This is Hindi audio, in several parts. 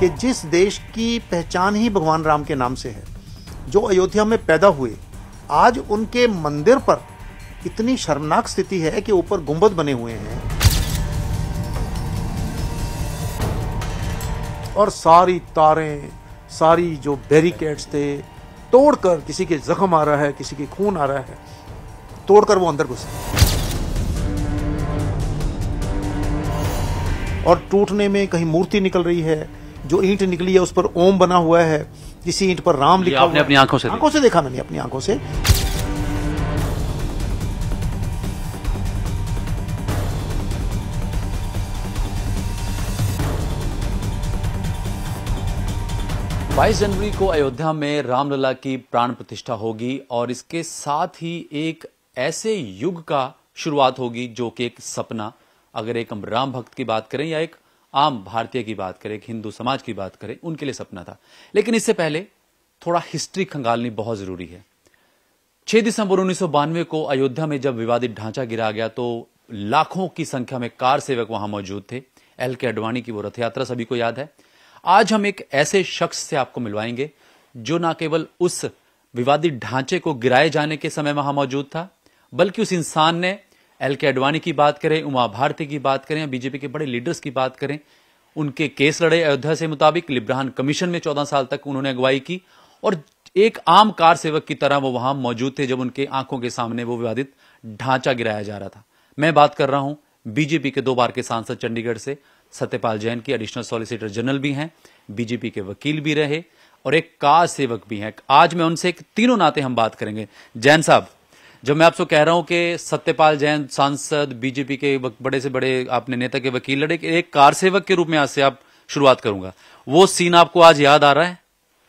कि जिस देश की पहचान ही भगवान राम के नाम से है जो अयोध्या में पैदा हुए आज उनके मंदिर पर इतनी शर्मनाक स्थिति है कि ऊपर गुंबद बने हुए हैं और सारी तारें सारी जो बैरिकेड्स थे तोड़कर किसी के जख्म आ रहा है किसी के खून आ रहा है तोड़कर वो अंदर घुसे और टूटने में कहीं मूर्ति निकल रही है जो ईंट निकली है उस पर ओम बना हुआ है किसी ईंट पर राम लिखा आपने अपनी आंखों से आंखों से देखा मैंने अपनी आंखों से बाईस जनवरी को अयोध्या में रामलला की प्राण प्रतिष्ठा होगी और इसके साथ ही एक ऐसे युग का शुरुआत होगी जो कि एक सपना अगर एक हम राम भक्त की बात करें या एक आम भारतीय की बात करें हिंदू समाज की बात करें उनके लिए सपना था लेकिन इससे पहले थोड़ा हिस्ट्री खंगालनी बहुत जरूरी है 6 दिसंबर उन्नीस को अयोध्या में जब विवादित ढांचा गिरा गया तो लाखों की संख्या में कार सेवक वहां मौजूद थे एल के अडवाणी की वो रथ यात्रा सभी को याद है आज हम एक ऐसे शख्स से आपको मिलवाएंगे जो ना केवल उस विवादित ढांचे को गिराए जाने के समय वहां मौजूद था बल्कि उस इंसान ने एल के अडवाणी की बात करें उमा भारती की बात करें बीजेपी के बड़े लीडर्स की बात करें उनके केस लड़े अयोध्या से मुताबिक लिब्राहन कमीशन में चौदह साल तक उन्होंने अगुवाई की और एक आम कार सेवक की तरह वो वहां मौजूद थे जब उनके आंखों के सामने वो विवादित ढांचा गिराया जा रहा था मैं बात कर रहा हूं बीजेपी के दो बार के सांसद चंडीगढ़ से सत्यपाल जैन की एडिशनल सॉलिसिटर जनरल भी हैं बीजेपी के वकील भी रहे और एक कार सेवक भी हैं आज मैं उनसे तीनों नाते हम बात करेंगे जैन साहब जब मैं आपसे कह रहा हूं कि सत्यपाल जैन सांसद बीजेपी के बड़े से बड़े आपने नेता के वकील लड़े एक कार सेवक के रूप में आज से आप शुरुआत करूंगा वो सीन आपको आज याद आ रहा है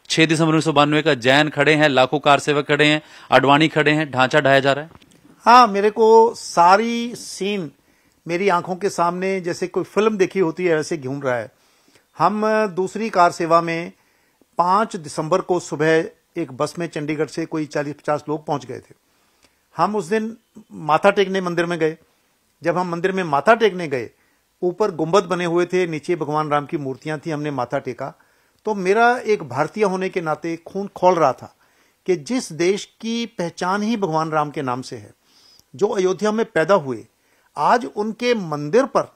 छह दिसंबर उन्नीस का जैन खड़े हैं लाखों कार सेवक खड़े हैं अडवाणी खड़े हैं ढांचा ढाया जा रहा है हाँ मेरे को सारी सीन मेरी आंखों के सामने जैसे कोई फिल्म देखी होती है वैसे घूम रहा है हम दूसरी कार सेवा में पांच दिसंबर को सुबह एक बस में चंडीगढ़ से कोई चालीस पचास लोग पहुंच गए थे हम उस दिन माथा टेकने मंदिर में गए जब हम मंदिर में माथा टेकने गए ऊपर गुंबद बने हुए थे नीचे भगवान राम की मूर्तियां थी हमने माथा टेका तो मेरा एक भारतीय होने के नाते खून खोल रहा था कि जिस देश की पहचान ही भगवान राम के नाम से है जो अयोध्या में पैदा हुए आज उनके मंदिर पर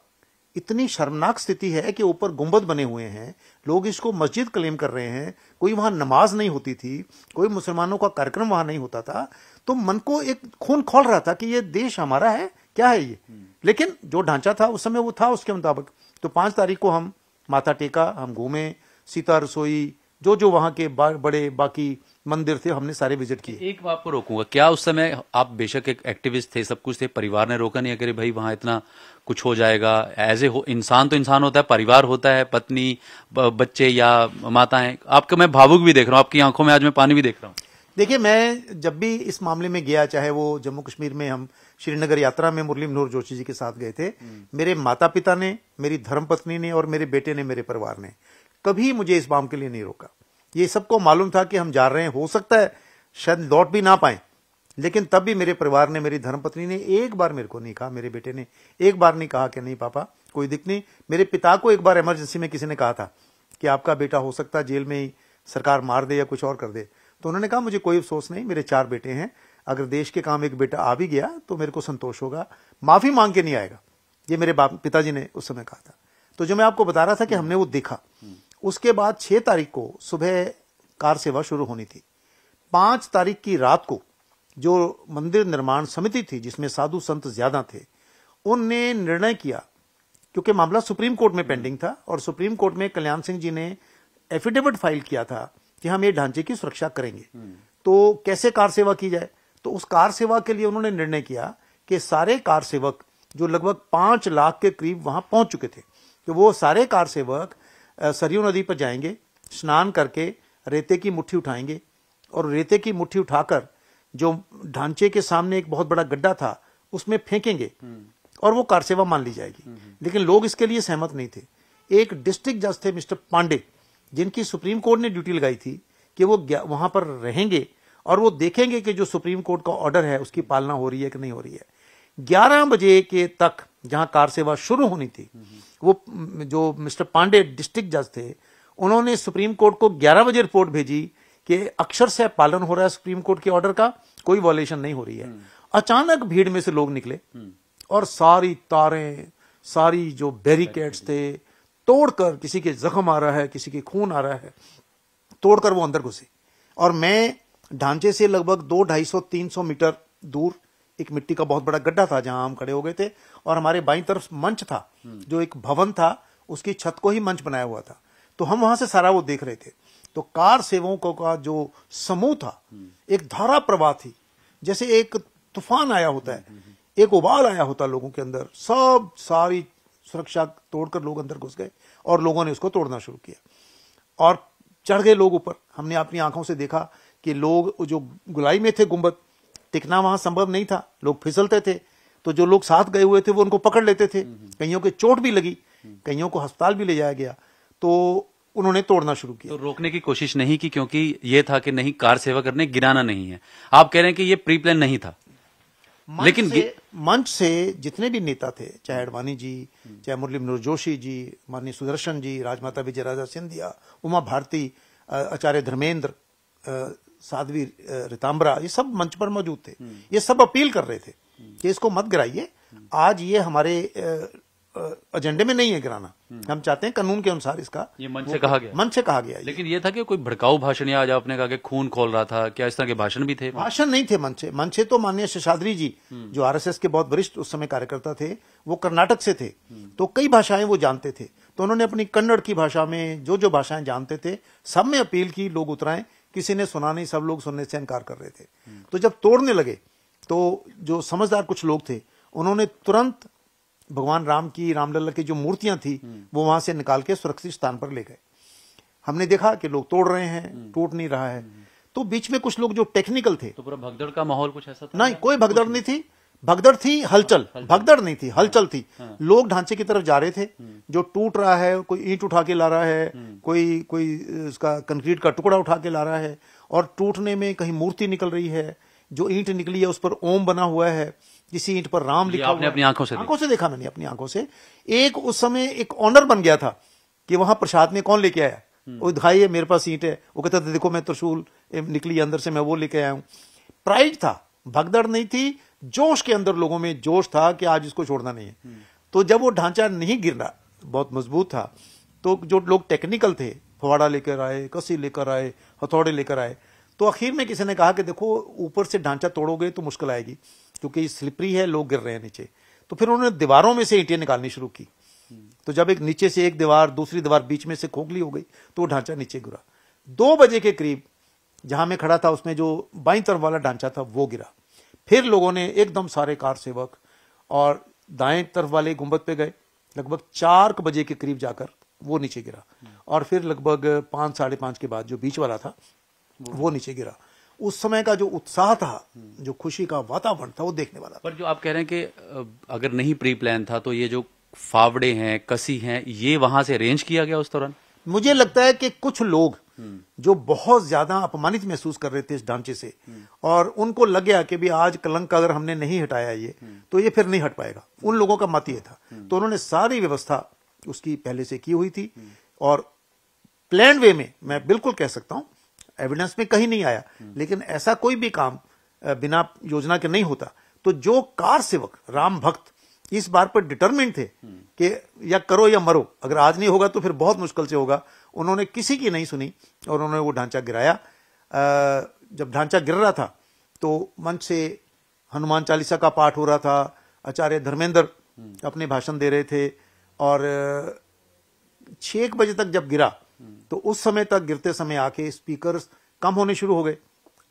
इतनी शर्मनाक स्थिति है कि ऊपर गुंबद बने हुए हैं लोग इसको मस्जिद क्लेम कर रहे हैं कोई वहां नमाज नहीं होती थी कोई मुसलमानों का कार्यक्रम वहां नहीं होता था तो मन को एक खून खोल रहा था कि ये देश हमारा है क्या है ये हम्म। लेकिन जो ढांचा था उस समय वो था उसके मुताबिक तो पांच तारीख को हम माता टेका हम घूमे सीता रसोई जो जो वहां के बा, बड़े बाकी मंदिर थे हमने सारे विजिट किए एक बात आपको रोकूंगा क्या उस समय आप बेशक एक एक्टिविस्ट थे सब कुछ थे परिवार ने रोका नहीं अरे भाई वहाँ इतना कुछ हो जाएगा एज ए इंसान तो इंसान होता है परिवार होता है पत्नी बच्चे या माताएं आपको मैं भावुक भी देख रहा हूँ आपकी आंखों में आज मैं पानी भी देख रहा हूँ देखिए मैं जब भी इस मामले में गया चाहे वो जम्मू कश्मीर में हम श्रीनगर यात्रा में मुरली मनोहर जोशी जी के साथ गए थे हम्म। मेरे माता पिता ने मेरी धर्मपत्नी ने और मेरे बेटे ने मेरे परिवार ने कभी मुझे इस बाम के लिए नहीं रोका ये सबको मालूम था कि हम जा रहे हैं हो सकता है शायद लौट भी ना पाए लेकिन तब भी मेरे परिवार ने मेरी धर्मपत्नी ने एक बार मेरे को नहीं कहा मेरे बेटे ने एक बार नहीं कहा कि नहीं पापा कोई दिक्कत नहीं मेरे पिता को एक बार इमरजेंसी में किसी ने कहा था कि आपका बेटा हो सकता है जेल में ही सरकार मार दे या कुछ और कर दे तो उन्होंने कहा मुझे कोई अफसोस नहीं मेरे चार बेटे हैं अगर देश के काम एक बेटा आ भी गया तो मेरे को संतोष होगा माफी मांग के नहीं आएगा ये मेरे बाप पिताजी ने उस समय कहा था तो जो मैं आपको बता रहा था कि हमने वो देखा उसके बाद छह तारीख को सुबह कार सेवा शुरू होनी थी पांच तारीख की रात को जो मंदिर निर्माण समिति थी जिसमें साधु संत ज्यादा थे उनने निर्णय किया क्योंकि मामला सुप्रीम कोर्ट में पेंडिंग था और सुप्रीम कोर्ट में कल्याण सिंह जी ने एफिडेविट फाइल किया था कि हम ये ढांचे की सुरक्षा करेंगे हम्म। तो कैसे कार सेवा की जाए तो उस कार सेवा के लिए उन्होंने निर्णय किया कि सारे कार सेवक जो लगभग पांच लाख के करीब वहां पहुंच चुके थे तो वो सारे कार सेवक सरयू नदी पर जाएंगे स्नान करके रेते की मुट्ठी उठाएंगे और रेते की मुट्ठी उठाकर जो ढांचे के सामने एक बहुत बड़ा गड्ढा था उसमें फेंकेंगे हम्म। और वो कार सेवा मान ली जाएगी हम्म। लेकिन लोग इसके लिए सहमत नहीं थे एक डिस्ट्रिक्ट जज थे मिस्टर पांडे जिनकी सुप्रीम कोर्ट ने ड्यूटी लगाई थी कि वो वहां पर रहेंगे और वो देखेंगे कि जो सुप्रीम कोर्ट का ऑर्डर है उसकी पालना हो रही है कि नहीं हो रही है 11 बजे के तक जहां कार सेवा शुरू होनी थी वो जो मिस्टर पांडे डिस्ट्रिक्ट जज थे उन्होंने सुप्रीम कोर्ट को 11 बजे रिपोर्ट भेजी कि अक्षर से पालन हो रहा है सुप्रीम कोर्ट के ऑर्डर का कोई वॉलेशन नहीं हो रही है हम्म। अचानक भीड़ में से लोग निकले हम्म। और सारी तारें सारी जो बैरिकेड्स थे तोड़कर किसी के जख्म आ रहा है किसी के खून आ रहा है तोड़कर वो अंदर घुसे और मैं ढांचे से लगभग दो ढाई सौ तीन सौ मीटर दूर एक मिट्टी का बहुत बड़ा गड्ढा था जहां हम खड़े हो गए थे और हमारे बाई तरफ मंच था हम्म। जो एक भवन था उसकी छत को ही मंच बनाया हुआ था तो हम वहां से सारा वो देख रहे थे तो कार सेवकों का जो समूह था हम्म। एक धारा प्रवाह थी जैसे एक तूफान आया होता है हम्म, एक उबाल आया होता लोगों के अंदर सब सारी सुरक्षा तोड़कर लोग अंदर घुस गए और लोगों ने उसको तोड़ना शुरू किया और चढ़ गए लोग ऊपर हमने अपनी आंखों से देखा कि लोग जो गुलाई में थे गुंबद टिकना वहां संभव नहीं था लोग फिसलते थे तो जो लोग साथ गए हुए थे वो उनको पकड़ लेते थे हम्म, हम्म। कईयों के चोट भी लगी हम्म। कईयों को अस्पताल भी ले जाया गया तो उन्होंने तोड़ना शुरू किया तो रोकने की कोशिश नहीं की क्योंकि ये था कि नहीं कार सेवा करने गिराना नहीं है आप कह रहे हैं कि ये प्री प्लान नहीं था लेकिन से, मंच से जितने भी नेता थे चाहे अडवाणी जी चाहे मुरली मनोहर जोशी जी माननीय सुदर्शन जी राजमाता विजय राजा सिंधिया उमा भारती आचार्य धर्मेंद्र साध्वी रितांबरा ये सब मंच पर मौजूद थे हम्म। ये सब अपील कर रहे थे कि इसको मत गिराइए आज ये हमारे एजेंडे में नहीं है गिराना हम्म। हम चाहते हैं कानून के अनुसार इसका ये मन से कहा गया मन से कहा गया लेकिन ये था कि कोई भड़काऊ भाषण या आज आपने कहा कि खून खोल रहा था क्या इस तरह के भाषण भी थे भाषण नहीं थे मन से मन से तो माननीय शेषाद्री जी हम्म। जो आरएसएस के बहुत वरिष्ठ उस समय कार्यकर्ता थे वो कर्नाटक से थे हम्म। तो कई भाषाएं वो जानते थे तो उन्होंने अपनी कन्नड़ की भाषा में जो जो भाषाएं जानते थे सब में अपील की लोग उतराए किसी ने सुना नहीं सब लोग सुनने से इनकार कर रहे थे तो जब तोड़ने लगे तो जो समझदार कुछ लोग थे उन्होंने तुरंत भगवान राम की रामलला की जो मूर्तियां थी हम्म। वो वहां से निकाल के सुरक्षित स्थान पर ले गए हमने देखा कि लोग तोड़ रहे हैं हम्म। टूट नहीं रहा है हम्म। तो बीच में कुछ लोग जो टेक्निकल थे तो पूरा भगदड़ का माहौल कुछ ऐसा था नहीं कोई भगदड़ नहीं थी भगदड़ थी हलचल भगदड़ नहीं थी हलचल थी हाँ। हाँ। लोग ढांचे की तरफ जा रहे थे जो टूट रहा है कोई ईंट उठा के ला रहा है कोई कोई उसका कंक्रीट का टुकड़ा उठा के ला रहा है और टूटने में कहीं मूर्ति निकल रही है जो ईंट निकली है उस पर ओम बना हुआ है जिस ईंट पर राम लिखा आपने अपनी आंखों से आंखों से देखा मैंने अपनी आंखों से एक उस समय एक ऑनर बन गया था कि वहां प्रसाद में कौन लेके आया हम्म। वो दिखाई है मेरे पास ईंट है वो कहता था देखो मैं त्रिशूल निकली अंदर से मैं वो लेके आया हूं प्राइड था भगदड़ नहीं थी जोश के अंदर लोगों में जोश था कि आज इसको छोड़ना नहीं है हम्म। तो जब वो ढांचा नहीं गिर रहा बहुत मजबूत था तो जो लोग टेक्निकल थे फवाड़ा लेकर आए कसी लेकर आए हथौड़े लेकर आए तो आखिर में किसी ने कहा कि देखो ऊपर से ढांचा तोड़ोगे तो मुश्किल आएगी क्योंकि स्लिपरी है लोग गिर रहे हैं नीचे तो फिर उन्होंने दीवारों में से ईटें निकालनी शुरू की तो जब एक नीचे से एक दीवार दूसरी दीवार बीच में से खोखली हो गई तो वो ढांचा नीचे गिरा दो बजे के करीब जहां मैं खड़ा था उसमें जो बाई तरफ वाला ढांचा था वो गिरा फिर लोगों ने एकदम सारे कार सेवक और दाएं तरफ वाले गुंबद पे गए लगभग चार बजे के करीब जाकर वो नीचे गिरा और फिर लगभग पांच साढ़े पांच के बाद जो बीच वाला था वो नीचे गिरा उस समय का जो उत्साह था जो खुशी का वातावरण था वो देखने वाला पर जो आप कह रहे हैं कि अगर नहीं प्री प्लान था तो ये जो फावड़े हैं कसी हैं ये वहां से अरेंज किया गया उस दौरान मुझे लगता है कि कुछ लोग हम्म। जो बहुत ज्यादा अपमानित महसूस कर रहे थे इस ढांचे से हम्म। और उनको लग गया कि भी आज कलंक का अगर हमने नहीं हटाया ये हम्म। तो ये फिर नहीं हट पाएगा उन लोगों का मत ये था तो उन्होंने सारी व्यवस्था उसकी पहले से की हुई थी और प्लान वे में मैं बिल्कुल कह सकता हूं एविडेंस में कहीं नहीं आया लेकिन ऐसा कोई भी काम बिना योजना के नहीं होता तो जो कार सेवक राम भक्त इस बार पर डिटरमिन थे कि या करो या मरो अगर आज नहीं होगा तो फिर बहुत मुश्किल से होगा उन्होंने किसी की नहीं सुनी और उन्होंने वो ढांचा गिराया जब ढांचा गिर रहा था तो मंच से हनुमान चालीसा का पाठ हो रहा था आचार्य धर्मेंद्र हम्म। अपने भाषण दे रहे थे और छ बजे तक जब गिरा तो उस समय तक गिरते समय आके स्पीकर कम होने शुरू हो गए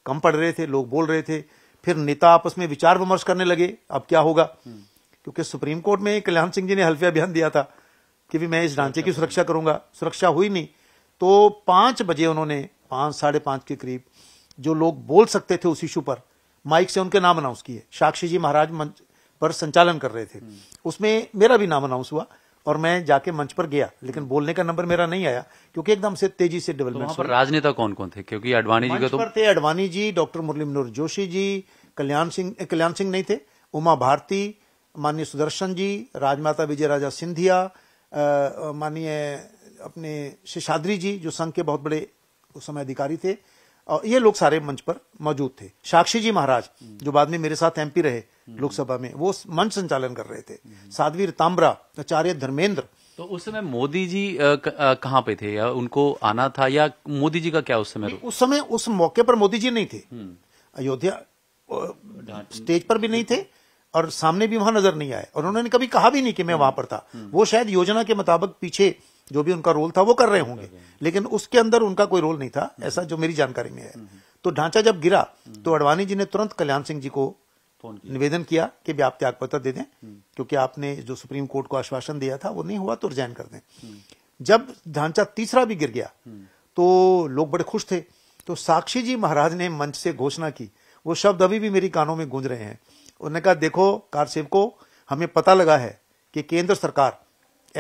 कम पढ़ रहे थे लोग बोल रहे थे फिर नेता आपस में विचार विमर्श करने लगे अब क्या होगा हम्म। क्योंकि सुप्रीम कोर्ट में कल्याण सिंह जी ने हल्फिया बयान दिया था कि भी मैं इस ढांचे की सुरक्षा करूंगा सुरक्षा हुई नहीं तो पांच बजे उन्होंने पांच साढ़े पांच के करीब जो लोग बोल सकते थे उस इशू पर माइक से उनके नाम अनाउंस किए साक्षी जी महाराज मंच पर संचालन कर रहे थे हम्म। उसमें मेरा भी नाम अनाउंस हुआ और मैं जाके मंच पर गया लेकिन बोलने का नंबर मेरा नहीं आया क्योंकि एकदम से तेजी से डेवलपमेंट तो राजनेता कौन कौन थे क्योंकि अडवाणी जी का तो पर थे अडवाणी जी डॉक्टर मुरली मनोहर जोशी जी कल्याण सिंह कल्याण सिंह नहीं थे उमा भारती माननीय सुदर्शन जी राजमाता विजय राजा सिंधिया माननीय अपने शेषाद्री जी जो संघ के बहुत बड़े उस समय अधिकारी थे और ये लोग सारे मंच पर मौजूद थे साक्षी जी महाराज जो बाद में मेरे साथ एमपी रहे लोकसभा में वो मंच संचालन कर रहे थे साध्वीर ताम्रा आचार्य धर्मेंद्र तो उस समय मोदी जी कहाँ पे थे या उनको आना था या मोदी जी का क्या उस समय उस समय उस मौके पर मोदी जी नहीं थे हम्म। अयोध्या स्टेज पर भी नहीं थे और सामने भी वहां नजर नहीं आए और उन्होंने कभी कहा भी नहीं कि मैं वहां पर था हम्म। वो शायद योजना के मुताबिक पीछे जो भी उनका रोल था वो कर रहे होंगे लेकिन उसके अंदर उनका कोई रोल नहीं था ऐसा जो मेरी जानकारी में है हम्म, हम्म। तो ढांचा जब गिरा हम्म। तो अडवाणी जी ने तुरंत कल्याण सिंह जी को निवेदन किया कि भी आप त्यागपत्र दे दें क्योंकि आपने जो सुप्रीम कोर्ट को आश्वासन दिया था वो नहीं हुआ तो रिजाइन कर दें जब ढांचा तीसरा भी गिर गया तो लोग बड़े खुश थे तो साक्षी जी महाराज ने मंच से घोषणा की वो शब्द अभी भी मेरी कानों में गूंज रहे हैं उन्होंने कहा देखो कार सेवको हमें पता लगा है कि केंद्र सरकार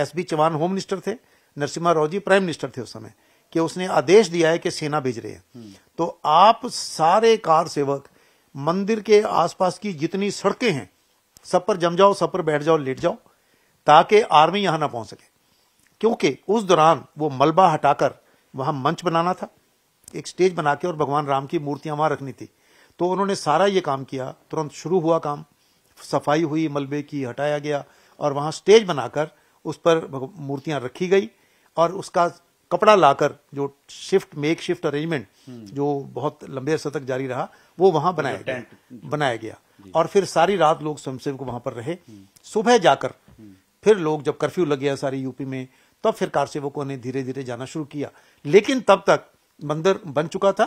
S B Chauhan home minister थे नरसिम्हा राव जी प्राइम मिनिस्टर थे उस समय कि उसने आदेश दिया है कि सेना भेज रहे हैं हम्म। तो आप सारे कार सेवक मंदिर के आसपास की जितनी सड़कें हैं सब पर जम जाओ सब पर बैठ जाओ लेट जाओ ताकि आर्मी यहां ना पहुंच सके क्योंकि उस दौरान वो मलबा हटाकर वहां मंच बनाना था एक स्टेज बना के और भगवान राम की मूर्तियां वहां रखनी थी तो उन्होंने सारा ये काम किया तुरंत शुरू हुआ काम सफाई हुई मलबे की हटाया गया और वहां स्टेज बनाकर उस पर मूर्तियां रखी गई और उसका कपड़ा लाकर जो शिफ्ट मेक शिफ्ट अरेंजमेंट जो बहुत लंबे अरसे तक जारी रहा वो वहां बनाया गया बनाया गया और फिर सारी रात लोग स्वयंसेवक वहां पर रहे सुबह जाकर फिर लोग जब कर्फ्यू लग गया सारी यूपी में तब फिर कार सेवकों ने धीरे धीरे जाना शुरू किया लेकिन तब तक मंदिर बन चुका था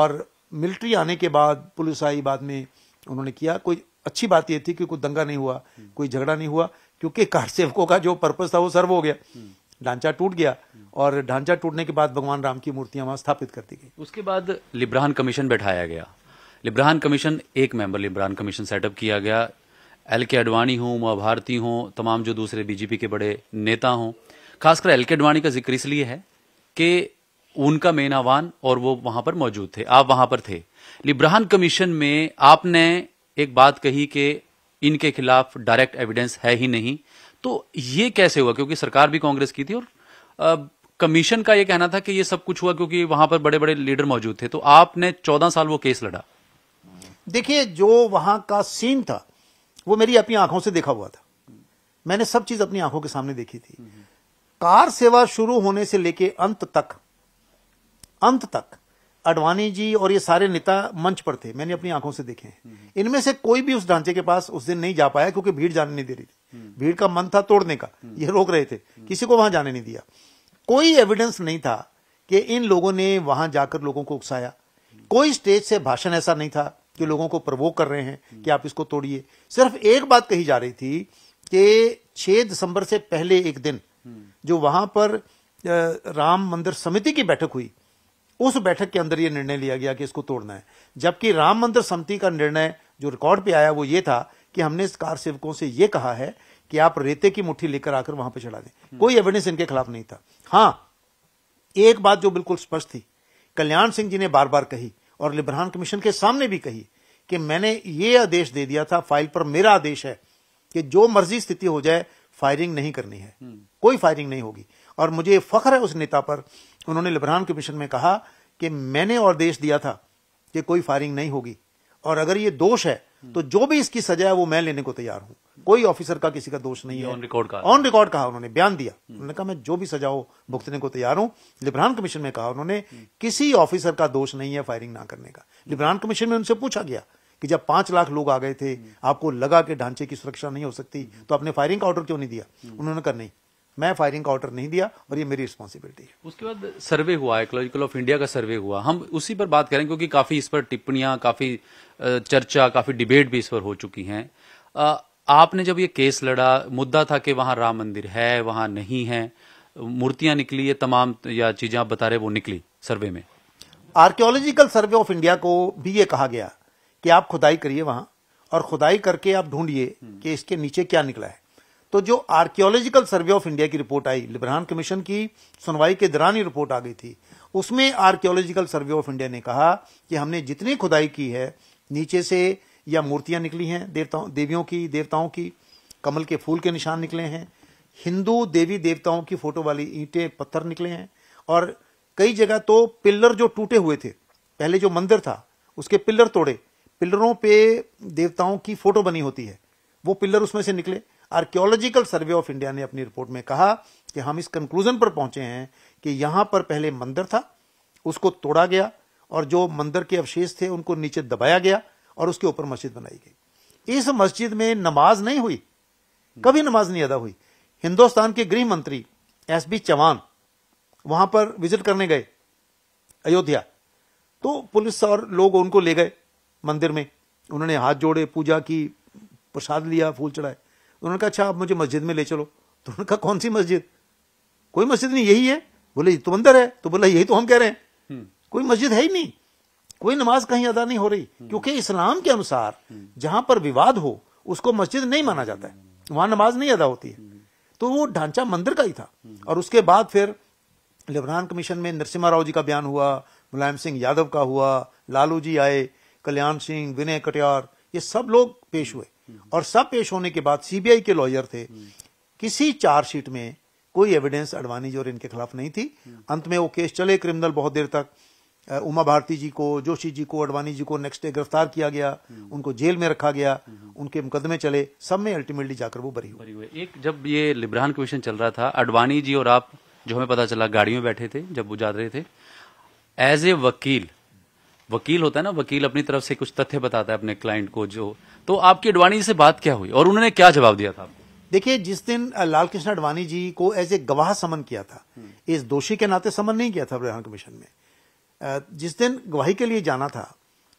और मिलिट्री आने के बाद पुलिस आई बाद में उन्होंने किया कोई अच्छी बात यह थी कि कोई दंगा नहीं हुआ कोई झगड़ा नहीं हुआ क्योंकि कार सेवकों का जो पर्पज था वो सर्व हो गया ढांचा टूट गया और ढांचा टूटने के बाद भगवान राम की मूर्तियां वहां स्थापित कर दी गई उसके बाद लिब्राहन कमीशन बैठाया गया लिब्राहन कमीशन एक मेंबर लिब्राहन कमीशन सेटअप किया गया एल के अडवाणी हों उमा भारती हों तमाम जो दूसरे बीजेपी के बड़े नेता हों खासकर एल के अडवाणी का जिक्र इसलिए है कि उनका मेन आह्वान और वो वहां पर मौजूद थे आप वहां पर थे लिब्राहन कमीशन में आपने एक बात कही कि इनके खिलाफ डायरेक्ट एविडेंस है ही नहीं तो ये कैसे हुआ क्योंकि सरकार भी कांग्रेस की थी और कमीशन का ये कहना था कि ये सब कुछ हुआ क्योंकि वहां पर बड़े बड़े लीडर मौजूद थे तो आपने चौदह साल वो केस लड़ा देखिए जो वहां का सीन था वो मेरी अपनी आंखों से देखा हुआ था मैंने सब चीज अपनी आंखों के सामने देखी थी हम्म, हम्म। कार सेवा शुरू होने से लेके अंत तक अंत तक अडवाणी जी और ये सारे नेता मंच पर थे मैंने अपनी आंखों से देखे हैं हम्म, इनमें से कोई भी उस ढांचे के पास उस दिन नहीं जा पाया क्योंकि भीड़ जाने नहीं दे रही थी भीड़ का मन था तोड़ने का ये रोक रहे थे किसी को वहां जाने नहीं दिया कोई एविडेंस नहीं था कि इन लोगों ने वहां जाकर लोगों को उकसाया कोई स्टेज से भाषण ऐसा नहीं था कि लोगों को प्रवोक कर रहे हैं कि आप इसको तोड़िए सिर्फ एक बात कही जा रही थी कि 6 दिसंबर से पहले एक दिन जो वहां पर राम मंदिर समिति की बैठक हुई उस बैठक के अंदर यह निर्णय लिया गया कि इसको तोड़ना है जबकि राम मंदिर समिति का निर्णय जो रिकॉर्ड पे आया वो ये था कि हमने कार सेवकों से यह कहा है कि आप रेते की मुट्ठी लेकर आकर वहां पर चढ़ा दें हम्म। कोई एविडेंस इनके खिलाफ नहीं था हाँ एक बात जो बिल्कुल स्पष्ट थी कल्याण सिंह जी ने बार बार कही और लिब्रहान कमीशन के सामने भी कही कि मैंने ये आदेश दे दिया था फाइल पर मेरा आदेश है कि जो मर्जी स्थिति हो जाए फायरिंग नहीं करनी है हम्म। कोई फायरिंग नहीं होगी और मुझे फख्र है उस नेता पर उन्होंने लिब्रहान कमीशन में कहा कि मैंने और देश दिया था कि कोई फायरिंग नहीं होगी और अगर ये दोष है तो जो भी इसकी सजा है वो मैं लेने को तैयार हूं कोई ऑफिसर का किसी का दोष नहीं है ऑन रिकॉर्ड कहा ऑन रिकॉर्ड कहा उन्होंने बयान दिया हम्म। उन्होंने कहा मैं जो भी सजा हो भुगतने को तैयार हूं लिब्रान कमीशन में कहा उन्होंने हम्म। किसी ऑफिसर का दोष नहीं है फायरिंग ना करने का हम्म। लिब्रान कमीशन में उनसे पूछा गया कि जब पांच लाख लोग आ गए थे आपको लगा कि ढांचे की सुरक्षा नहीं हो सकती तो आपने फायरिंग का ऑर्डर क्यों नहीं दिया उन्होंने कहा नहीं मैं फायरिंग का ऑर्डर नहीं दिया और ये मेरी रिस्पॉन्सिबिलिटी है उसके बाद सर्वे हुआ इकोलॉजिकल ऑफ इंडिया का सर्वे हुआ हम उसी पर बात करें क्योंकि काफी इस पर टिप्पणियां काफी चर्चा काफी डिबेट भी इस पर हो चुकी हैं आपने जब ये केस लड़ा मुद्दा था कि वहां राम मंदिर है वहां नहीं है मूर्तियां निकली ये तमाम या चीजें आप बता रहे वो निकली सर्वे में आर्कियोलॉजिकल सर्वे ऑफ इंडिया को भी ये कहा गया कि आप खुदाई करिए वहां और खुदाई करके आप ढूंढिए हम्म। कि इसके नीचे क्या निकला है तो जो आर्कियोलॉजिकल सर्वे ऑफ इंडिया की रिपोर्ट आई लिब्रहान कमीशन की सुनवाई के दौरान ही रिपोर्ट आ गई थी उसमें आर्कियोलॉजिकल सर्वे ऑफ इंडिया ने कहा कि हमने जितनी खुदाई की है नीचे से या मूर्तियां निकली हैं देवताओं देवियों की देवताओं की कमल के फूल के निशान निकले हैं हिंदू देवी देवताओं की फोटो वाली ईंटे पत्थर निकले हैं और कई जगह तो पिल्लर जो टूटे हुए थे पहले जो मंदिर था उसके पिल्लर तोड़े पिल्लरों पे देवताओं की फोटो बनी होती है वो पिल्लर उसमें से निकले आर्कियोलॉजिकल सर्वे ऑफ इंडिया ने अपनी रिपोर्ट में कहा कि हम इस कंक्लूजन पर पहुंचे हैं कि यहां पर पहले मंदिर था उसको तोड़ा गया और जो मंदिर के अवशेष थे उनको नीचे दबाया गया और उसके ऊपर मस्जिद बनाई गई इस मस्जिद में नमाज नहीं हुई कभी नमाज नहीं अदा हुई हिंदुस्तान के गृह मंत्री एस बी चौहान वहां पर विजिट करने गए अयोध्या तो पुलिस और लोग उनको ले गए मंदिर में उन्होंने हाथ जोड़े पूजा की प्रसाद लिया फूल चढ़ाए उन्होंने कहा अच्छा आप मुझे मस्जिद में ले चलो तो उन्होंने कहा कौन सी मस्जिद कोई मस्जिद नहीं यही है बोले तो अंदर है तो बोला यही तो हम कह रहे हैं हम्म। कोई मस्जिद है ही नहीं कोई नमाज कहीं अदा नहीं हो रही हम्म। क्योंकि इस्लाम के अनुसार हम्म। जहां पर विवाद हो उसको मस्जिद नहीं माना जाता है वहां नमाज नहीं अदा होती है तो वो ढांचा मंदिर का ही था और उसके बाद फिर लेबनान कमीशन में नरसिम्हा राव जी का बयान हुआ मुलायम सिंह यादव का हुआ लालू जी आए कल्याण सिंह विनय कटियार ये सब लोग पेश हुए और सब पेश होने के बाद सीबीआई के लॉयर थे किसी चार्जशीट में कोई एविडेंस अडवाणी जी और इनके खिलाफ नहीं थी अंत में वो केस चले क्रिमिनल बहुत देर तक उमा भारती जी को जोशी जी को अडवाणी जी को नेक्स्ट डे गिरफ्तार किया गया उनको जेल में रखा गया उनके मुकदमे चले सब में अल्टीमेटली जाकर वो बरी हुए एक जब ये लिब्रान क्वेश्चन चल रहा था अडवाणी जी और आप जो हमें पता चला गाड़ियों में बैठे थे जब वो जा रहे थे एज ए वकील वकील होता है ना वकील अपनी तरफ से कुछ तथ्य बताता है अपने क्लाइंट को जो तो आपकी अडवाणी से बात क्या हुई और उन्होंने क्या जवाब दिया था आपको देखिए जिस दिन लाल कृष्ण अडवाणी जी को एज ए गवाह समन किया था हम्म। इस दोषी के नाते समन नहीं किया था प्रधान कमीशन में जिस दिन गवाही के लिए जाना था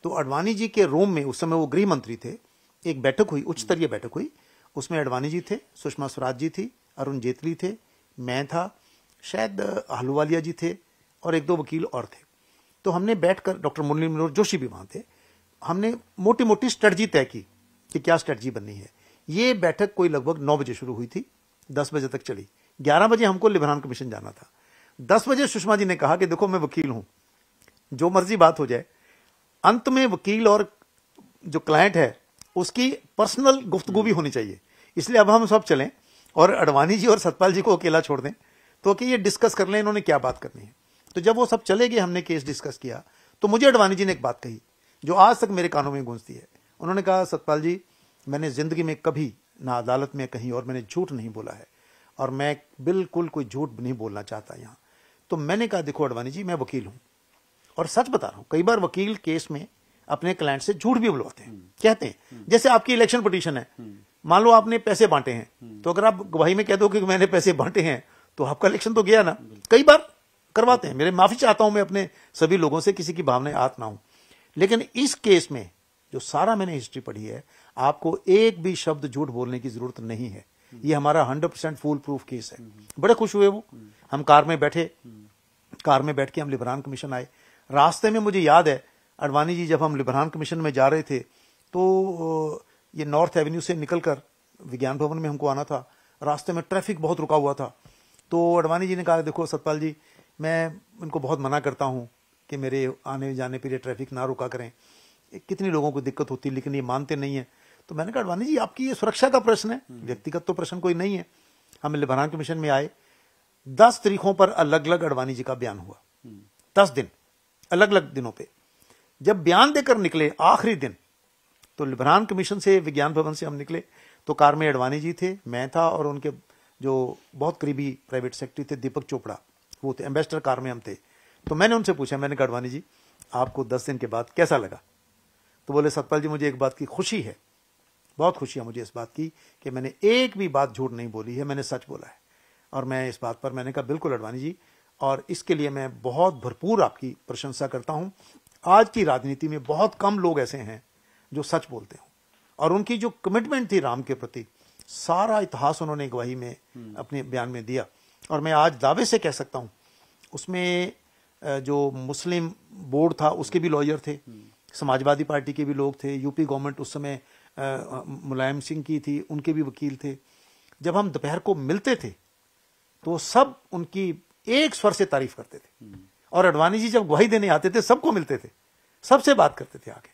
तो अडवाणी जी के रोम में उस समय वो गृह मंत्री थे एक बैठक हुई उच्च स्तरीय बैठक हुई उसमें अडवाणी जी थे सुषमा स्वराज जी थी अरुण जेटली थे मैं था शायद हलुवालिया जी थे और एक दो वकील और थे तो हमने बैठकर डॉक्टर मुरली मनोहर जोशी भी वहां थे हमने मोटी मोटी स्ट्रेटजी तय की कि क्या स्ट्रेटजी बननी है ये बैठक कोई लगभग नौ बजे शुरू हुई थी दस बजे तक चली ग्यारह बजे हमको लिबरान कमीशन जाना था दस बजे सुषमा जी ने कहा कि देखो मैं वकील हूं जो मर्जी बात हो जाए अंत में वकील और जो क्लाइंट है उसकी पर्सनल गुफ्तगु भी होनी चाहिए इसलिए अब हम सब चलें और अडवाणी जी और सतपाल जी को अकेला छोड़ दें तो कि ये डिस्कस कर लें इन्होंने क्या बात करनी है तो जब वो सब चले गए हमने केस डिस्कस किया तो मुझे अडवाणी जी ने एक बात कही जो आज तक मेरे कानों में गूंजती है उन्होंने कहा सतपाल जी मैंने जिंदगी में कभी ना अदालत में कहीं और मैंने झूठ नहीं बोला है और मैं बिल्कुल कोई झूठ नहीं बोलना चाहता यहाँ तो मैंने कहा देखो अडवाणी जी मैं वकील हूँ और सच बता रहा हूँ कई बार वकील केस में अपने क्लाइंट से झूठ भी बुलवाते हैं कहते हैं जैसे आपकी इलेक्शन पटिशन है मान लो आपने पैसे बांटे हैं तो अगर आप गवाही में कह दो कि मैंने पैसे बांटे हैं तो आपका इलेक्शन तो गया ना कई बार करवाते हैं मेरे माफी चाहता हूं मैं अपने सभी लोगों से किसी की भावना आत ना हूं लेकिन इस केस में जो सारा मैंने हिस्ट्री पढ़ी है आपको एक भी शब्द झूठ बोलने की जरूरत नहीं है ये हमारा hundred percent foolproof case है बड़े खुश हुए वो हम कार में बैठे कार में बैठ के हम लिबरान कमीशन आए रास्ते में मुझे याद है अडवाणी जी जब हम लिबरान कमीशन में जा रहे थे तो ये नॉर्थ एवेन्यू से निकलकर विज्ञान भवन में हमको आना था रास्ते में ट्रैफिक बहुत रुका हुआ था तो अडवाणी जी ने कहा देखो सतपाल जी मैं उनको बहुत मना करता हूँ कि मेरे आने जाने पर ट्रैफिक ना रुका करें कितने लोगों को दिक्कत होती है लेकिन ये मानते नहीं है तो मैंने कहा अडवाणी जी आपकी ये सुरक्षा का प्रश्न है हम्म। व्यक्तिगत तो प्रश्न कोई नहीं है हम लिबरान कमीशन में आए दस तरीकों पर अलग अलग अडवाणी जी का बयान हुआ हम्म। दस दिन अलग अलग दिनों पे जब बयान देकर निकले आखिरी दिन तो लिबरान कमीशन से विज्ञान भवन से हम निकले तो कार में अडवाणी जी थे मैं था और उनके जो बहुत करीबी प्राइवेट सेक्रेटरी थे दीपक चोपड़ा वो थे एम्बेसडर कार में हम थे तो मैंने उनसे पूछा मैंने गढ़वानी जी आपको दस दिन के बाद कैसा लगा तो बोले सतपाल जी मुझे एक बात की खुशी है बहुत खुशी है मुझे इस बात की कि मैंने एक भी बात झूठ नहीं बोली है मैंने सच बोला है और मैं इस बात पर मैंने कहा बिल्कुल अडवाणी जी और इसके लिए मैं बहुत भरपूर आपकी प्रशंसा करता हूं आज की राजनीति में बहुत कम लोग ऐसे हैं जो सच बोलते हों और उनकी जो कमिटमेंट थी राम के प्रति सारा इतिहास उन्होंने गवाही में हम्म। अपने बयान में दिया और मैं आज दावे से कह सकता हूँ उसमें जो मुस्लिम बोर्ड था उसके भी लॉयर थे समाजवादी पार्टी के भी लोग थे यूपी गवर्नमेंट उस समय मुलायम सिंह की थी उनके भी वकील थे जब हम दोपहर को मिलते थे तो सब उनकी एक स्वर से तारीफ करते थे और अडवाणी जी जब गवाही देने आते थे सबको मिलते थे सबसे बात करते थे आगे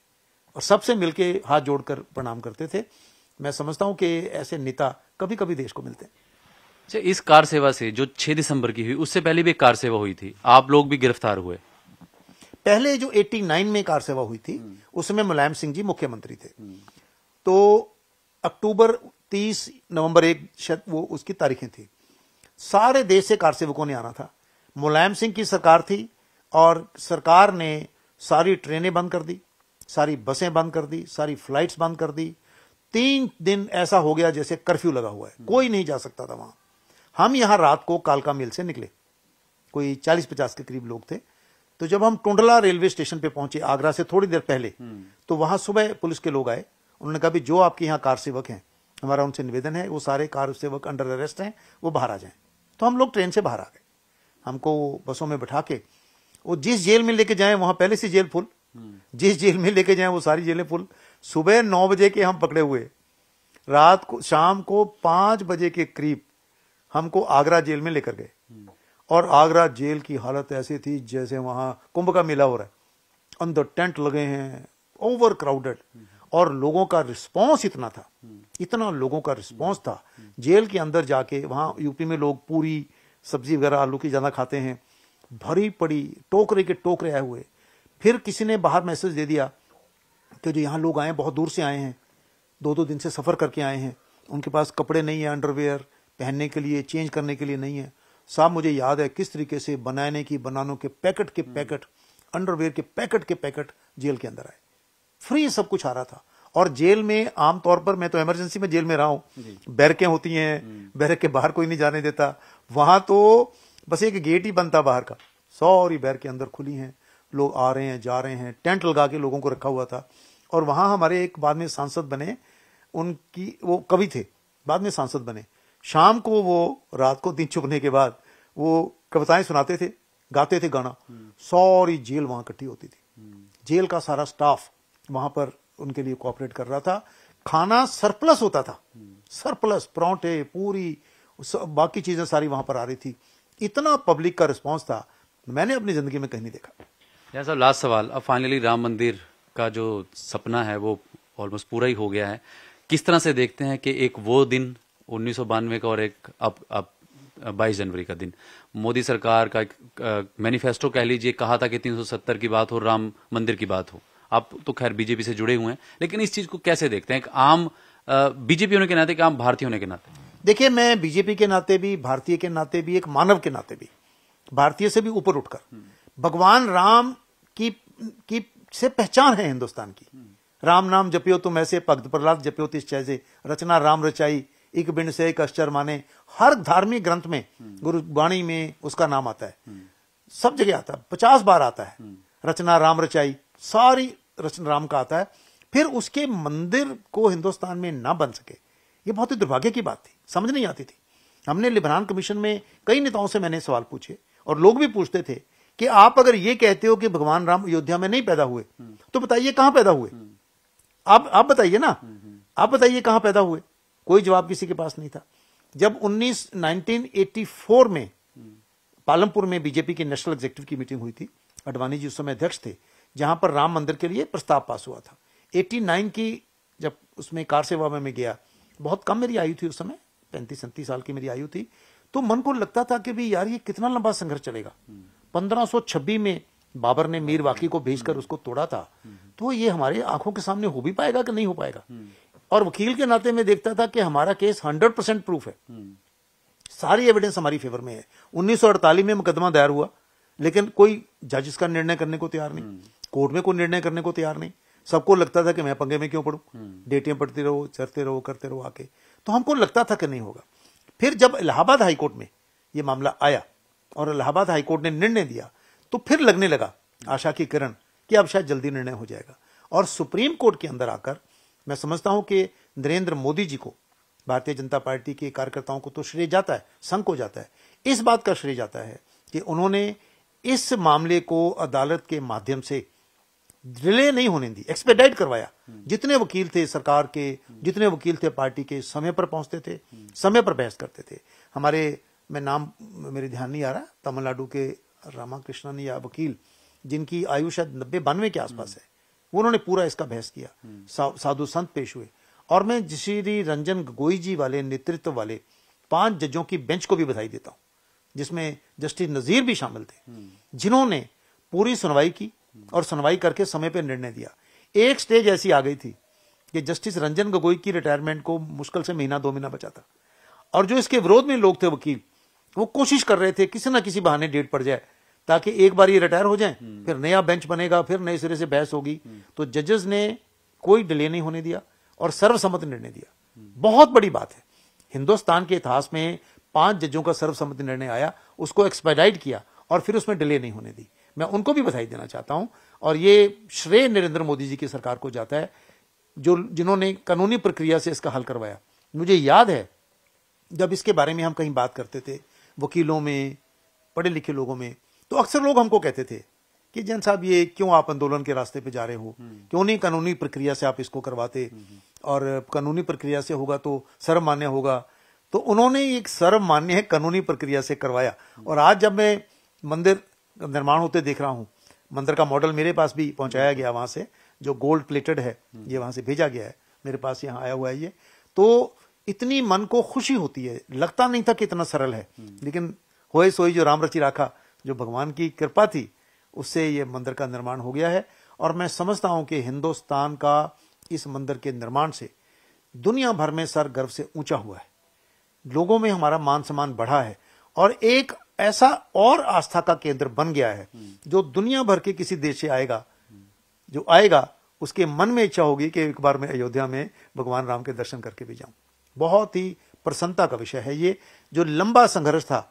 और सबसे मिलके हाथ जोड़कर प्रणाम करते थे मैं समझता हूं कि ऐसे नेता कभी कभी देश को मिलते हैं अच्छा इस कार सेवा से जो 6 दिसंबर की हुई उससे पहले भी एक कार सेवा हुई थी आप लोग भी गिरफ्तार हुए पहले जो 89 में कार सेवा हुई थी हम्म। उसमें मुलायम सिंह जी मुख्यमंत्री थे तो अक्टूबर 30 नवंबर एक शायद वो उसकी तारीखें थी सारे देश से कार सेवकों ने आना था मुलायम सिंह की सरकार थी और सरकार ने सारी ट्रेनें बंद कर दी सारी बसें बंद कर दी सारी फ्लाइट्स बंद कर दी तीन दिन ऐसा हो गया जैसे कर्फ्यू लगा हुआ है हम्म। कोई नहीं जा सकता था वहां हम यहां रात को कालका मेल से निकले कोई चालीस पचास के करीब लोग थे तो जब हम टोंडला रेलवे स्टेशन पे पहुंचे आगरा से थोड़ी देर पहले हम्म। तो वहां सुबह पुलिस के लोग आए उन्होंने कहा भी जो आपके यहाँ कार सेवक हैं हमारा उनसे निवेदन है वो सारे कार सेवक अंडर अरेस्ट हैं वो बाहर आ जाएं तो हम लोग ट्रेन से बाहर आ गए हमको बसों में बैठा के वो जिस जेल में लेके जाए वहां पहले से जेल फुल हम्म। जिस जेल में लेके जाए वो सारी जेलें फुल सुबह नौ बजे के हम पकड़े हुए रात को शाम को पांच बजे के करीब हमको आगरा जेल में लेकर गए और आगरा जेल की हालत ऐसी थी जैसे वहां कुंभ का मेला हो रहा है अंदर टेंट लगे हैं ओवर क्राउडेड और लोगों का रिस्पांस इतना था इतना लोगों का रिस्पांस था जेल के अंदर जाके वहां यूपी में लोग पूरी सब्जी वगैरह आलू की ज्यादा खाते हैं भरी पड़ी टोकरे के टोकरे आए हुए फिर किसी ने बाहर मैसेज दे दिया कि जो यहाँ लोग आए बहुत दूर से आए हैं दो दो दिन से सफ़र करके आए हैं उनके पास कपड़े नहीं है अंडरवेयर पहनने के लिए चेंज करने के लिए नहीं है साहब मुझे याद है किस तरीके से बनाने की बनानों के पैकेट के हम्म। पैकेट अंडरवेयर के पैकेट के पैकेट जेल के अंदर आए फ्री सब कुछ आ रहा था और जेल में आमतौर पर मैं तो इमरजेंसी में जेल में रहा हूं बैरकें होती हैं हम्म। बैरक के बाहर कोई नहीं जाने देता वहां तो बस एक गेट ही बनता बाहर का सॉरी बैर के अंदर खुली हैं लोग आ रहे हैं जा रहे हैं टेंट लगा के लोगों को रखा हुआ था और वहां हमारे एक बाद में सांसद बने उनकी वो कवि थे बाद में सांसद बने शाम को वो रात को दिन छुपने के बाद वो कविताएं सुनाते थे गाते थे गाना सारी जेल वहां इकट्ठी होती थी जेल का सारा स्टाफ वहां पर उनके लिए कोऑपरेट कर रहा था खाना सरप्लस होता था सरप्लस परौंठे पूरी बाकी चीजें सारी वहां पर आ रही थी इतना पब्लिक का रिस्पॉन्स था मैंने अपनी जिंदगी में कहीं नहीं देखा जैसा साहब लास्ट सवाल अब फाइनली राम मंदिर का जो सपना है वो ऑलमोस्ट पूरा ही हो गया है किस तरह से देखते हैं कि एक वो दिन उन्नीस का और एक अब अब बाईस जनवरी का दिन मोदी सरकार का एक मैनिफेस्टो कह लीजिए कहा था कि 370 की बात हो राम मंदिर की बात हो आप तो खैर बीजेपी से जुड़े हुए हैं लेकिन इस चीज को कैसे देखते हैं एक आम बीजेपी होने के नाते आम भारतीय होने के नाते देखिए मैं बीजेपी के नाते भी भारतीय के नाते भी एक मानव के नाते भी भारतीय से भी ऊपर उठकर हम्म। भगवान राम की की से पहचान है हिंदुस्तान की हम्म। राम नाम जपियो तुम ऐसे पग्द प्रहलाद जपियो तीस चैसे रचना राम रचाई एक बिंड से एक अश्चर माने हर धार्मिक ग्रंथ में गुरुवाणी में उसका नाम आता है सब जगह आता है पचास बार आता है रचना राम रचाई सारी रचना राम का आता है फिर उसके मंदिर को हिंदुस्तान में ना बन सके ये बहुत ही दुर्भाग्य की बात थी समझ नहीं आती थी हमने लिबरान कमीशन में कई नेताओं से मैंने सवाल पूछे और लोग भी पूछते थे कि आप अगर ये कहते हो कि भगवान राम अयोध्या में नहीं पैदा हुए तो बताइए कहां पैदा हुए आप आप बताइए ना आप बताइए कहां पैदा हुए कोई जवाब किसी के पास नहीं था जब 19 1984 में पालमपुर में बीजेपी के नेशनल एग्जीक्यूटिव की मीटिंग हुई थी अडवाणी जी उस समय अध्यक्ष थे जहां पर राम मंदिर के लिए प्रस्ताव पास हुआ था 89 की जब उसमें कार सेवा में मैं गया बहुत कम मेरी आयु थी उस समय पैंतीस सैंतीस साल की मेरी आयु थी तो मन को लगता था कि भाई यार ये कितना लंबा संघर्ष चलेगा पंद्रह में बाबर ने मीर वाकी को भेजकर उसको तोड़ा था तो ये हमारे आंखों के सामने हो भी पाएगा कि नहीं हो पाएगा और वकील के नाते में देखता था कि हमारा केस हंड्रेड परसेंट प्रूफ है हम्म। सारी एविडेंस हमारी फेवर में है उन्नीस में मुकदमा दायर हुआ लेकिन कोई जज इसका निर्णय करने को तैयार नहीं हम्म। कोर्ट में कोई निर्णय करने को तैयार नहीं सबको लगता था कि मैं पंगे में क्यों पढ़ू हम्म। डेटियां पढ़ते रहो चढ़ते रहो करते रहो आके तो हमको लगता था कि नहीं होगा फिर जब इलाहाबाद हाईकोर्ट में ये मामला आया और इलाहाबाद हाईकोर्ट ने निर्णय दिया तो फिर लगने लगा आशा की किरण कि अब शायद जल्दी निर्णय हो जाएगा और सुप्रीम कोर्ट के अंदर आकर मैं समझता हूं कि नरेंद्र मोदी जी को भारतीय जनता पार्टी के कार्यकर्ताओं को तो श्रेय जाता है संघ को जाता है इस बात का श्रेय जाता है कि उन्होंने इस मामले को अदालत के माध्यम से डिले नहीं होने दी एक्सपेडाइट करवाया जितने वकील थे सरकार के जितने वकील थे पार्टी के समय पर पहुंचते थे समय पर बहस करते थे हमारे मैं नाम मेरे ध्यान नहीं आ रहा तमिलनाडु के रामाकृष्णन या वकील जिनकी आयु शायद नब्बे बानवे के आसपास हम्म। है उन्होंने पूरा इसका बहस किया हम्म। सा, साधु संत पेश हुए और मैं श्री रंजन गोई जी वाले नेतृत्व वाले पांच जजों की बेंच को भी बधाई देता हूं जिसमें जस्टिस नजीर भी शामिल थे हम्म। जिन्होंने पूरी सुनवाई की हम्म। और सुनवाई करके समय पर निर्णय दिया एक स्टेज ऐसी आ गई थी कि जस्टिस रंजन गोगोई की रिटायरमेंट को मुश्किल से महीना दो महीना बचा था और जो इसके विरोध में लोग थे वकील वो कोशिश कर रहे थे किसी ना किसी बहाने डेट पड़ जाए ताकि एक बार ये रिटायर हो जाए हम्म। फिर नया बेंच बनेगा फिर नए सिरे से बहस होगी हम्म। तो जजेस ने कोई डिले नहीं होने दिया और सर्वसम्मत निर्णय दिया हम्म। बहुत बड़ी बात है हिंदुस्तान के इतिहास में पांच जजों का सर्वसम्मति निर्णय आया उसको एक्सपेडाइट किया और फिर उसमें डिले नहीं होने दी मैं उनको भी बधाई देना चाहता हूं और ये श्रेय नरेंद्र मोदी जी की सरकार को जाता है जो जिन्होंने कानूनी प्रक्रिया से इसका हल करवाया मुझे याद है जब इसके बारे में हम कहीं बात करते थे वकीलों में पढ़े लिखे लोगों में तो अक्सर लोग हमको कहते थे कि जैन साहब ये क्यों आप आंदोलन के रास्ते पे जा रहे हो हम्म। क्यों नहीं कानूनी प्रक्रिया से आप इसको करवाते हम्म। और कानूनी प्रक्रिया से होगा तो सर्वमान्य होगा तो उन्होंने एक सर्वमान्य कानूनी प्रक्रिया से करवाया हम्म। और आज जब मैं मंदिर निर्माण होते देख रहा हूँ मंदिर का मॉडल मेरे पास भी पहुंचाया गया वहां से जो गोल्ड प्लेटेड है ये वहां से भेजा गया है मेरे पास यहाँ आया हुआ है ये तो इतनी मन को खुशी होती है लगता नहीं था कि इतना सरल है लेकिन होए सोई जो राम रची राखा जो भगवान की कृपा थी उससे ये मंदिर का निर्माण हो गया है और मैं समझता हूं कि हिंदुस्तान का इस मंदिर के निर्माण से दुनिया भर में सर गर्व से ऊंचा हुआ है लोगों में हमारा मान सम्मान बढ़ा है और एक ऐसा और आस्था का केंद्र बन गया है जो दुनिया भर के किसी देश से आएगा जो आएगा उसके मन में इच्छा होगी कि एक बार मैं अयोध्या में भगवान राम के दर्शन करके भी जाऊं बहुत ही प्रसन्नता का विषय है ये जो लंबा संघर्ष था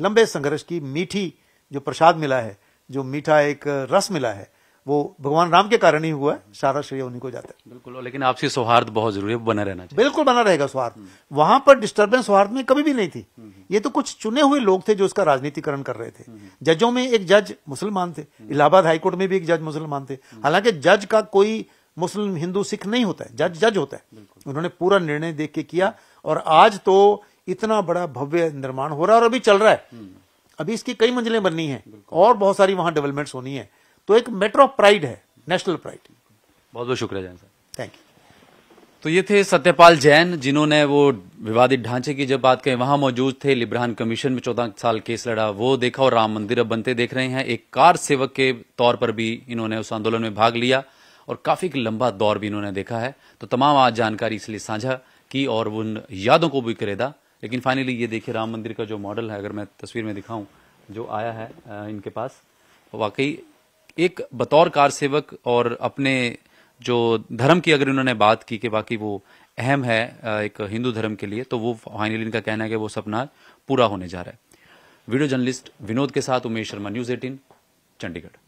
लंबे संघर्ष की मीठी जो प्रसाद मिला है जो मीठा एक रस मिला है वो भगवान राम के कारण ही हुआ है सारा श्रेय उन्हीं को जाता है बिल्कुल लेकिन आपसी सौहार्द बहुत जरूरी है बना रहना चाहिए बिल्कुल बना रहेगा सौहार्द हम्म। वहां पर डिस्टर्बेंस सौहार्द में कभी भी नहीं थी हम्म, हम्म। ये तो कुछ चुने हुए लोग थे जो इसका राजनीतिकरण कर रहे थे जजों में एक जज मुसलमान थे इलाहाबाद हाईकोर्ट में भी एक जज मुसलमान थे हालांकि जज का कोई मुस्लिम हिंदू सिख नहीं होता है जज जज होता है उन्होंने पूरा निर्णय देख के किया और आज तो इतना बड़ा भव्य निर्माण हो रहा है और अभी चल रहा है अभी इसकी कई मंजिलें बननी है और बहुत सारी वहां डेवलपमेंट होनी है तो एक मेट्रो प्राइड है नेशनल प्राइड बहुत बहुत शुक्रिया जैन सर थैंक यू तो ये थे सत्यपाल जैन जिन्होंने वो विवादित ढांचे की जब बात करें वहां मौजूद थे लिब्रान कमीशन में चौदह साल केस लड़ा वो देखा और राम मंदिर अब बनते देख रहे हैं एक कार सेवक के तौर पर भी इन्होंने उस आंदोलन में भाग लिया और काफी लंबा दौर भी इन्होंने देखा है तो तमाम आज जानकारी इसलिए साझा की और उन यादों को भी करेदा लेकिन फाइनली ये देखिए राम मंदिर का जो मॉडल है अगर मैं तस्वीर में दिखाऊं जो आया है इनके पास वाकई एक बतौर कार सेवक और अपने जो धर्म की अगर इन्होंने बात की कि बाकी वो अहम है एक हिंदू धर्म के लिए तो वो फाइनली इनका कहना है कि वो सपना पूरा होने जा रहा है वीडियो जर्नलिस्ट विनोद के साथ उमेश शर्मा न्यूज एटीन चंडीगढ़